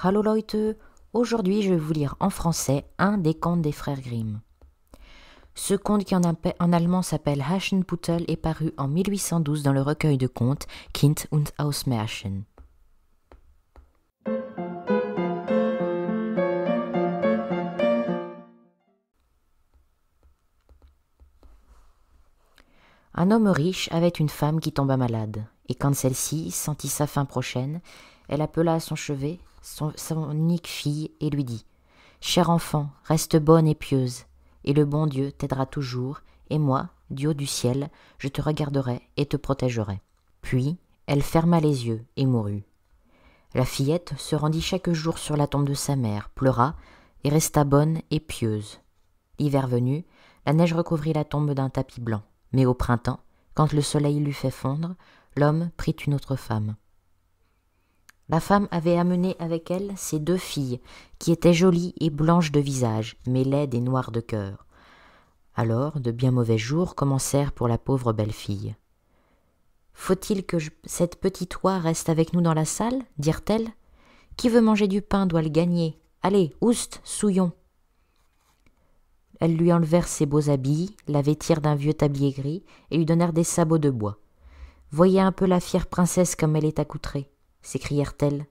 Hallo Leute, aujourd'hui je vais vous lire en français un des contes des frères Grimm. Ce conte qui en, allemand s'appelle Haschenputtel est paru en 1812 dans le recueil de contes Kind und Hausmärchen. Un homme riche avait une femme qui tomba malade, et quand celle-ci sentit sa fin prochaine, elle appela à son chevet son, unique fille, et lui dit Cher enfant, reste bonne et pieuse, et le bon Dieu t'aidera toujours, et moi, Dieu du ciel, je te regarderai et te protégerai. Puis elle ferma les yeux et mourut. La fillette se rendit chaque jour sur la tombe de sa mère, pleura, et resta bonne et pieuse. L'hiver venu, la neige recouvrit la tombe d'un tapis blanc, mais au printemps, quand le soleil l'eut fait fondre, l'homme prit une autre femme. La femme avait amené avec elle ses deux filles, qui étaient jolies et blanches de visage, mais laides et noires de cœur. Alors de bien mauvais jours commencèrent pour la pauvre belle fille. Faut-il que cette petite oie reste avec nous dans la salle dirent-elles. Qui veut manger du pain doit le gagner. Allez, oust, souillons !» elles lui enlevèrent ses beaux habits, la vêtirent d'un vieux tablier gris et lui donnèrent des sabots de bois. Voyez un peu la fière princesse comme elle est accoutrée s'écrièrent-elles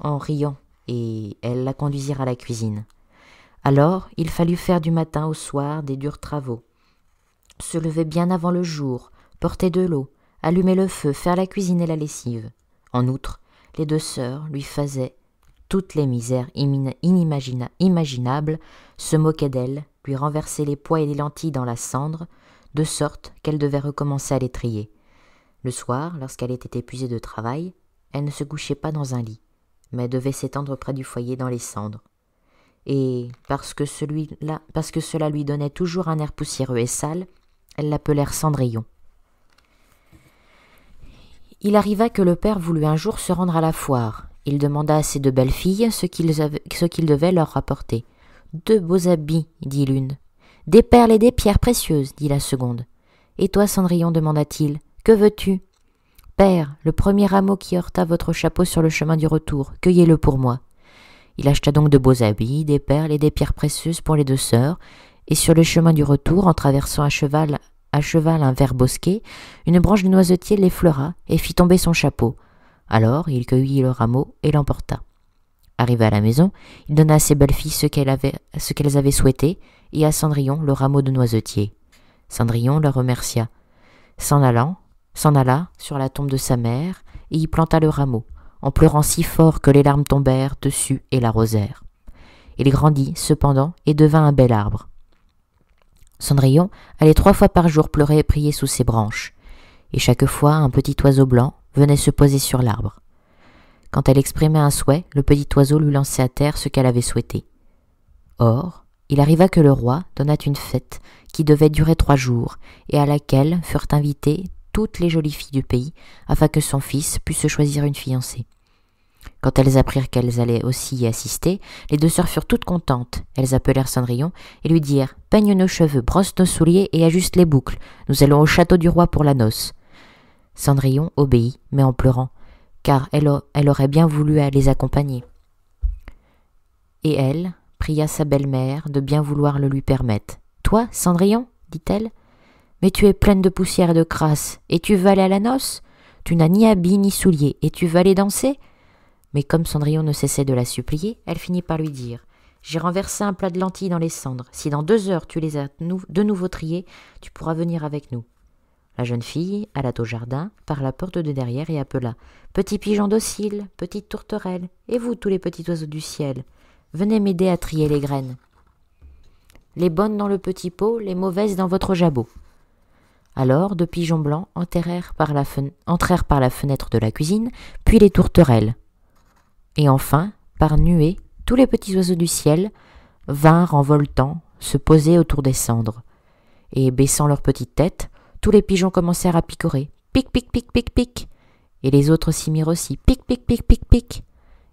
en riant, et elles la conduisirent à la cuisine. Alors il fallut faire du matin au soir des durs travaux. Se lever bien avant le jour, porter de l'eau, allumer le feu, faire la cuisine et la lessive. En outre, les deux sœurs lui faisaient toutes les misères inimaginables, imaginables, se moquaient d'elle, lui renversaient les pois et les lentilles dans la cendre, de sorte qu'elle devait recommencer à les trier. Le soir, lorsqu'elle était épuisée de travail, elle ne se couchait pas dans un lit, mais devait s'étendre près du foyer dans les cendres. Et parce que, celui -là, parce que cela lui donnait toujours un air poussiéreux et sale, elles l'appelèrent Cendrillon. Il arriva que le père voulut un jour se rendre à la foire. Il demanda à ses deux belles filles ce qu'il devait leur rapporter. Deux beaux habits, dit l'une. Des perles et des pierres précieuses, dit la seconde. Et toi, Cendrillon, demanda-t-il, que veux-tu le premier rameau qui heurta votre chapeau sur le chemin du retour, cueillez-le pour moi. Il acheta donc de beaux habits, des perles et des pierres précieuses pour les deux sœurs, et sur le chemin du retour, en traversant à cheval, à cheval un vert bosquet, une branche de noisetier l'effleura et fit tomber son chapeau. Alors il cueillit le rameau et l'emporta. Arrivé à la maison, il donna à ses belles filles ce qu'elles avaient, qu'elles avaient, souhaité, et à Cendrillon le rameau de noisetier. Cendrillon le remercia. S'en allant, s'en alla sur la tombe de sa mère et y planta le rameau, en pleurant si fort que les larmes tombèrent dessus et l'arrosèrent. Il grandit cependant et devint un bel arbre. Cendrillon allait trois fois par jour pleurer et prier sous ses branches, et chaque fois un petit oiseau blanc venait se poser sur l'arbre. Quand elle exprimait un souhait, le petit oiseau lui lançait à terre ce qu'elle avait souhaité. Or, il arriva que le roi donna une fête qui devait durer trois jours, et à laquelle furent invités toutes les jolies filles du pays, afin que son fils puisse se choisir une fiancée. Quand elles apprirent qu'elles allaient aussi y assister, les deux sœurs furent toutes contentes. Elles appelèrent Cendrillon et lui dirent Peigne nos cheveux, brosse nos souliers et ajuste les boucles. Nous allons au château du roi pour la noce. Cendrillon obéit, mais en pleurant, car elle, elle aurait bien voulu les accompagner. Et elle pria sa belle-mère de bien vouloir le lui permettre. Toi, Cendrillon dit-elle, mais tu es pleine de poussière et de crasse, et tu veux aller à la noce Tu n'as ni habit ni souliers, et tu vas aller danser Mais comme Cendrillon ne cessait de la supplier, elle finit par lui dire J'ai renversé un plat de lentilles dans les cendres. Si dans deux heures tu les as de nouveau triées, tu pourras venir avec nous. La jeune fille alla au jardin par la porte de derrière et appela Petit pigeon docile, petite tourterelle, et vous tous les petits oiseaux du ciel, venez m'aider à trier les graines. Les bonnes dans le petit pot, les mauvaises dans votre jabot. Alors deux pigeons blancs entrèrent par, la fenêtre de la cuisine, puis les tourterelles. Et enfin, par nuée, tous les petits oiseaux du ciel vinrent en voltant se poser autour des cendres. Et baissant leurs petites têtes, tous les pigeons commencèrent à picorer. Pic, pic, pic, pic, pic. Et les autres s'y mirent aussi. Pic, pic, pic, pic, pic.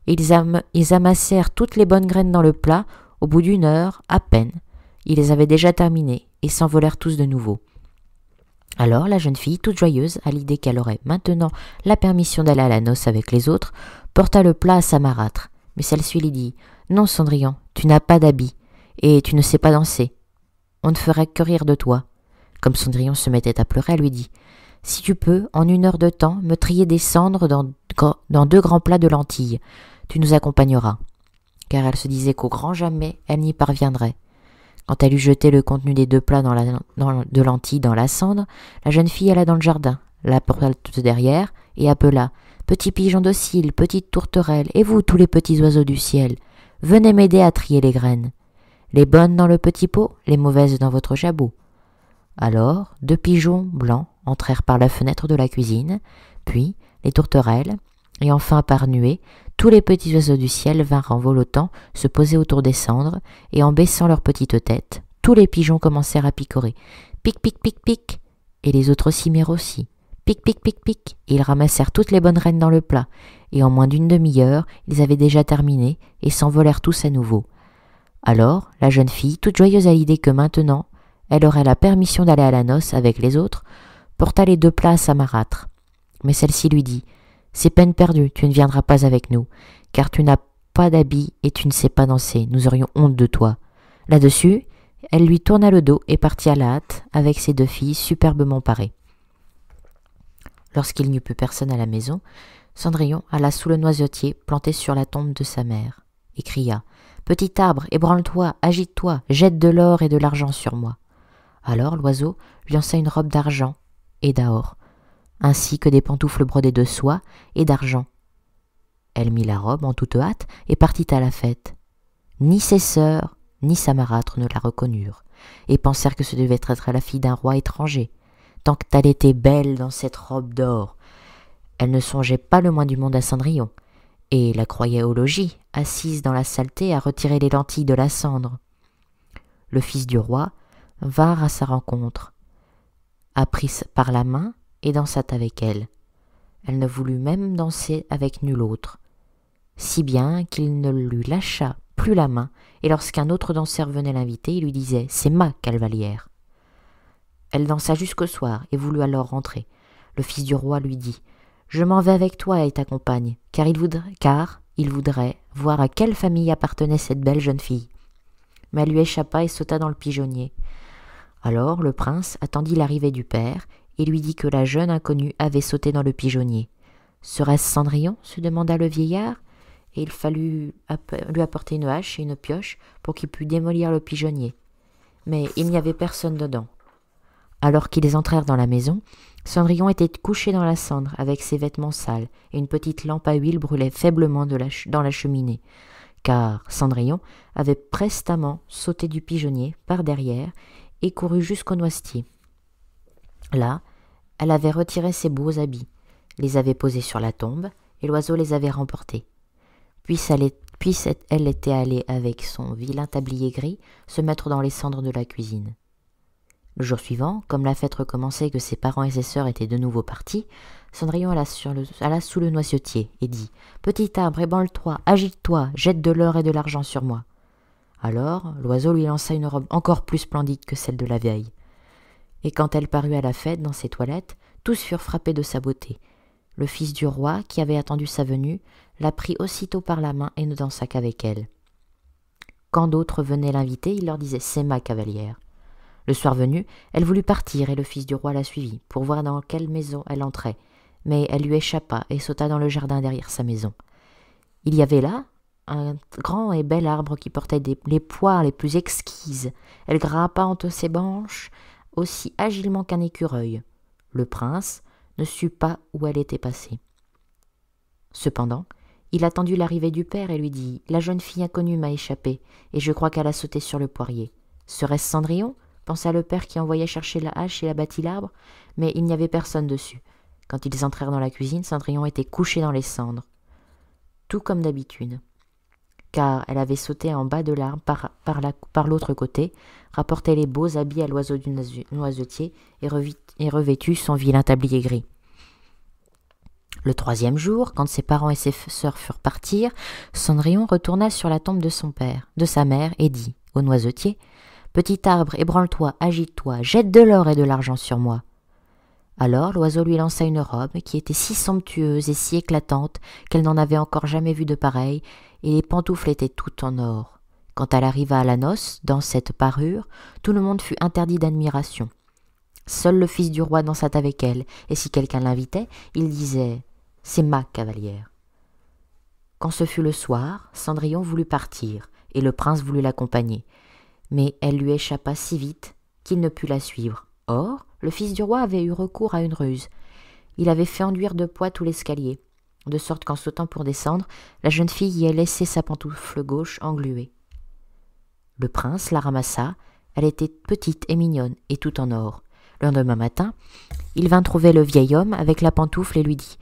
Ils, ils amassèrent toutes les bonnes graines dans le plat au bout d'une heure à peine. Ils les avaient déjà terminées et s'envolèrent tous de nouveau. Alors la jeune fille, toute joyeuse à l'idée qu'elle aurait maintenant la permission d'aller à la noce avec les autres, porta le plat à sa marâtre. Mais celle-ci lui dit Non, Cendrillon, tu n'as pas d'habit, et tu ne sais pas danser. On ne ferait que rire de toi. Comme Cendrillon se mettait à pleurer, elle lui dit Si tu peux, en une heure de temps, me trier des cendres dans, dans deux grands plats de lentilles, tu nous accompagneras. Car elle se disait qu'au grand jamais, elle n'y parviendrait. Quand elle eut jeté le contenu des deux plats de lentilles dans la cendre, la jeune fille alla dans le jardin, la porta toute derrière, et appela Petits pigeon docile, petite tourterelle, et vous, tous les petits oiseaux du ciel, venez m'aider à trier les graines. Les bonnes dans le petit pot, les mauvaises dans votre jabot. Alors, deux pigeons blancs entrèrent par la fenêtre de la cuisine, puis les tourterelles, et enfin par nuée, tous les petits oiseaux du ciel vinrent en volotant se poser autour des cendres, et en baissant leurs petites têtes, tous les pigeons commencèrent à picorer. Pic, pic, pic, pic. Et les autres mirent aussi. Pic, pic, pic, pic. ils ramassèrent toutes les bonnes reines dans le plat, et en moins d'une demi-heure, ils avaient déjà terminé, et s'envolèrent tous à nouveau. Alors, la jeune fille, toute joyeuse à l'idée que maintenant, elle aurait la permission d'aller à la noce avec les autres, porta les deux plats à sa marâtre. Mais celle-ci lui dit c'est peine perdue, tu ne viendras pas avec nous, car tu n'as pas d'habit et tu ne sais pas danser, nous aurions honte de toi. Là-dessus, elle lui tourna le dos et partit à la hâte avec ses deux filles superbement parées. Lorsqu'il n'y eut plus personne à la maison, Cendrillon alla sous le noisetier planté sur la tombe de sa mère et cria Petit arbre, ébranle-toi, agite-toi, jette de l'or et de l'argent sur moi. Alors l'oiseau lui lança une robe d'argent et d'or, ainsi que des pantoufles brodées de soie et d'argent. Elle mit la robe en toute hâte et partit à la fête. Ni ses sœurs, ni sa marâtre ne la reconnurent, et pensèrent que ce devait être la fille d'un roi étranger, tant qu'elle était belle dans cette robe d'or. Elle ne songeait pas le moins du monde à Cendrillon, et la croyait au logis, assise dans la saleté à retirer les lentilles de la cendre. Le fils du roi vint à sa rencontre, appris par la main et dansa avec elle. Elle ne voulut même danser avec nul autre, si bien qu'il ne lui lâcha plus la main, et lorsqu'un autre danseur venait l'inviter, il lui disait C'est ma cavalière. Elle dansa jusqu'au soir et voulut alors rentrer. Le fils du roi lui dit Je m'en vais avec toi et ta compagne, car il voudrait, car il voudrait voir à quelle famille appartenait cette belle jeune fille. Mais elle lui échappa et sauta dans le pigeonnier. Alors le prince attendit l'arrivée du père et lui dit que la jeune inconnue avait sauté dans le pigeonnier. Serait-ce Cendrillon se demanda le vieillard, et il fallut lui apporter une hache et une pioche pour qu'il pût démolir le pigeonnier. Mais il n'y avait personne dedans. Alors qu'ils entrèrent dans la maison, Cendrillon était couché dans la cendre avec ses vêtements sales, et une petite lampe à huile brûlait faiblement dans la cheminée, car Cendrillon avait prestamment sauté du pigeonnier par derrière et couru jusqu'au noisetier. Là, elle avait retiré ses beaux habits, les avait posés sur la tombe, et l'oiseau les avait remportés. Puis elle, était allée avec son vilain tablier gris se mettre dans les cendres de la cuisine. Le jour suivant, comme la fête recommençait et que ses parents et ses sœurs étaient de nouveau partis, Cendrillon alla, sur le, sous le noisetier et dit Petit arbre, ébranle-toi, agite-toi, jette de l'or et de l'argent sur moi. Alors, l'oiseau lui lança une robe encore plus splendide que celle de la vieille et quand elle parut à la fête dans ses toilettes, tous furent frappés de sa beauté. Le fils du roi, qui avait attendu sa venue, la prit aussitôt par la main et ne dansa qu'avec elle. Quand d'autres venaient l'inviter, il leur disait C'est ma cavalière. Le soir venu, elle voulut partir et le fils du roi la suivit pour voir dans quelle maison elle entrait, mais elle lui échappa et sauta dans le jardin derrière sa maison. Il y avait là un grand et bel arbre qui portait des, les poires les plus exquises. Elle grimpa entre ses branches aussi agilement qu'un écureuil. Le prince ne sut pas où elle était passée. Cependant, il attendit l'arrivée du père et lui dit La jeune fille inconnue m'a échappé, et je crois qu'elle a sauté sur le poirier. Serait-ce Cendrillon pensa le père qui envoyait chercher la hache et abattit l'arbre, mais il n'y avait personne dessus. Quand ils entrèrent dans la cuisine, Cendrillon était couché dans les cendres. Tout comme d'habitude car elle avait sauté en bas de l'arbre par, par l'autre côté, rapportait les beaux habits à l'oiseau du noisetier et, revêtu son vilain tablier gris. Le troisième jour, quand ses parents et ses sœurs furent partir, Cendrillon retourna sur la tombe de son père, de sa mère, et dit au noisetier Petit arbre, ébranle-toi, agite-toi, jette de l'or et de l'argent sur moi. Alors l'oiseau lui lança une robe qui était si somptueuse et si éclatante qu'elle n'en avait encore jamais vu de pareille, et les pantoufles étaient toutes en or. Quand elle arriva à la noce, dans cette parure, tout le monde fut interdit d'admiration. Seul le fils du roi dansa avec elle, et si quelqu'un l'invitait, il disait C'est ma cavalière. Quand ce fut le soir, Cendrillon voulut partir, et le prince voulut l'accompagner. Mais elle lui échappa si vite qu'il ne put la suivre. Or, le fils du roi avait eu recours à une ruse. Il avait fait enduire de poids tout l'escalier, de sorte qu'en sautant pour descendre, la jeune fille y ait laissé sa pantoufle gauche engluée. Le prince la ramassa, elle était petite et mignonne, et tout en or. Le lendemain matin, il vint trouver le vieil homme avec la pantoufle et lui dit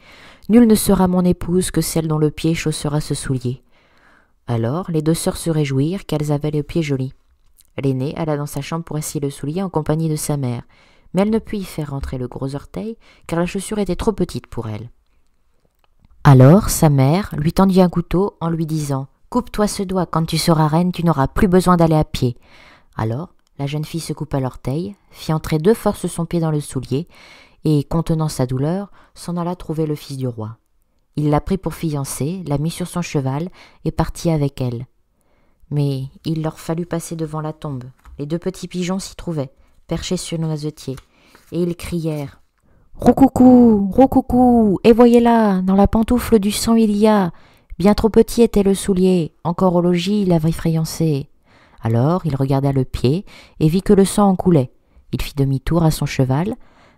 Nul ne sera mon épouse que celle dont le pied chaussera ce soulier. Alors les deux sœurs se réjouirent qu'elles avaient les pieds jolis. L'aînée alla dans sa chambre pour essayer le soulier en compagnie de sa mère mais elle ne put y faire entrer le gros orteil, car la chaussure était trop petite pour elle. Alors sa mère lui tendit un couteau en lui disant Coupe-toi ce doigt, quand tu seras reine, tu n'auras plus besoin d'aller à pied. Alors la jeune fille se coupa l'orteil, fit entrer de force son pied dans le soulier, et, contenant sa douleur, s'en alla trouver le fils du roi. Il la prit pour fiancée, la mit sur son cheval, et partit avec elle. Mais il leur fallut passer devant la tombe. Les deux petits pigeons s'y trouvaient perchés sur le noisetier, et ils crièrent Roucoucou, roucoucou, et voyez-là, dans la pantoufle du sang il y a Bien trop petit était le soulier, encore au logis il avait effrayancé. Alors il regarda le pied et vit que le sang en coulait. Il fit demi-tour à son cheval,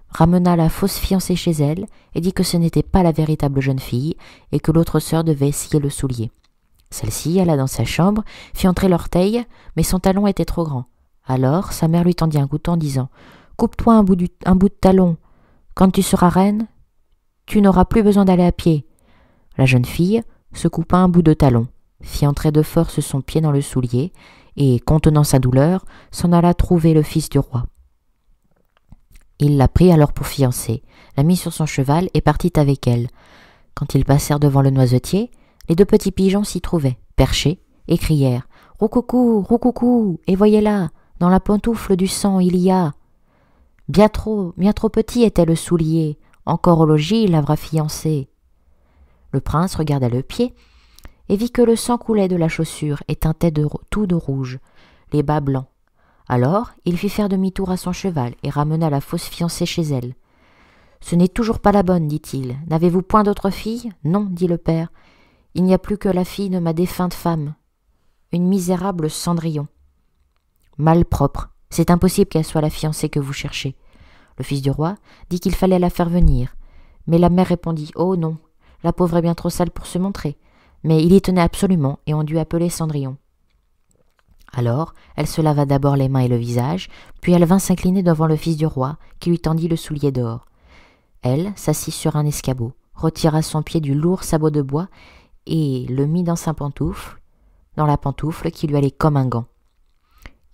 ramena la fausse fiancée chez elle et dit que ce n'était pas la véritable jeune fille et que l'autre sœur devait scier le soulier. Celle-ci alla dans sa chambre, fit entrer l'orteil, mais son talon était trop grand. Alors sa mère lui tendit un couteau en disant Coupe-toi un, bout bout de talon. Quand tu seras reine, tu n'auras plus besoin d'aller à pied. La jeune fille se coupa un bout de talon, fit entrer de force son pied dans le soulier, et, contenant sa douleur, s'en alla trouver le fils du roi. Il la prit alors pour fiancée, la mit sur son cheval et partit avec elle. Quand ils passèrent devant le noisetier, les deux petits pigeons s'y trouvaient, perchés, et crièrent Roucoucou, roucoucou, et voyez là dans la pantoufle du sang, il y a. Bien trop, bien trop petit était le soulier. Encore au logis, il l'avra fiancée. Le prince regarda le pied et vit que le sang coulait de la chaussure et teintait tout de rouge, les bas blancs. Alors, il fit faire demi-tour à son cheval et ramena la fausse fiancée chez elle. Ce n'est toujours pas la bonne, dit-il. N'avez-vous point d'autre fille Non, dit le père. Il n'y a plus que la fille de ma défunte femme. Une misérable Cendrillon. Malpropre. C'est impossible qu'elle soit la fiancée que vous cherchez. Le fils du roi dit qu'il fallait la faire venir. Mais la mère répondit Oh non, la pauvre est bien trop sale pour se montrer. Mais il y tenait absolument, et on dut appeler Cendrillon. Alors, elle se lava d'abord les mains et le visage, puis elle vint s'incliner devant le fils du roi, qui lui tendit le soulier d'or. Elle s'assit sur un escabeau, retira son pied du lourd sabot de bois, et le mit dans sa pantoufle, dans la pantoufle qui lui allait comme un gant.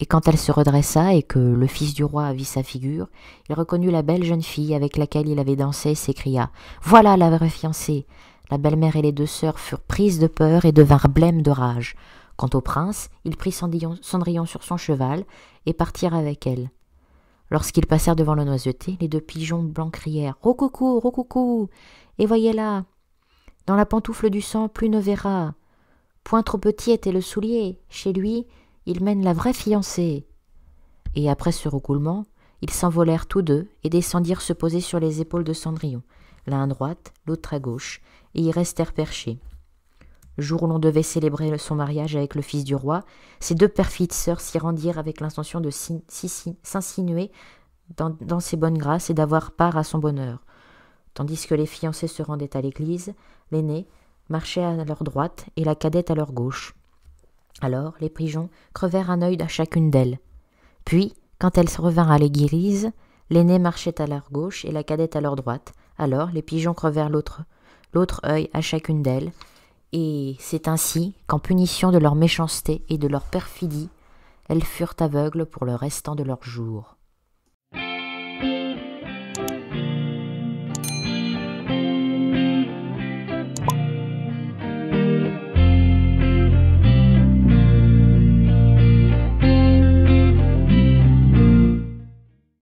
Et quand elle se redressa et que le fils du roi vit sa figure, il reconnut la belle jeune fille avec laquelle il avait dansé et s'écria Voilà la vraie fiancée La belle-mère et les deux sœurs furent prises de peur et devinrent blêmes de rage. Quant au prince, il prit Cendrillon sur son cheval et partirent avec elle. Lorsqu'ils passèrent devant le noisetier, les deux pigeons blancs crièrent Rocoucou, roucou Et voyez là Dans la pantoufle du sang, plus ne verra Point trop petit était le soulier. Chez lui, il mène la vraie fiancée. Et après ce recoulement, ils s'envolèrent tous deux et descendirent se poser sur les épaules de Cendrillon, l'un à droite, l'autre à gauche, et y restèrent perchés. Jour où l'on devait célébrer son mariage avec le fils du roi, ces deux perfides sœurs s'y rendirent avec l'intention de s'insinuer dans, dans ses bonnes grâces et d'avoir part à son bonheur. Tandis que les fiancés se rendaient à l'église, l'aînée marchait à leur droite et la cadette à leur gauche. Alors les pigeons crevèrent un œil à chacune d'elles. Puis, quand elles revinrent à l'église, l'aînée marchait à leur gauche et la cadette à leur droite. Alors les pigeons crevèrent l'autre, l'autre œil à chacune d'elles. Et c'est ainsi qu'en punition de leur méchanceté et de leur perfidie, elles furent aveugles pour le restant de leurs jours.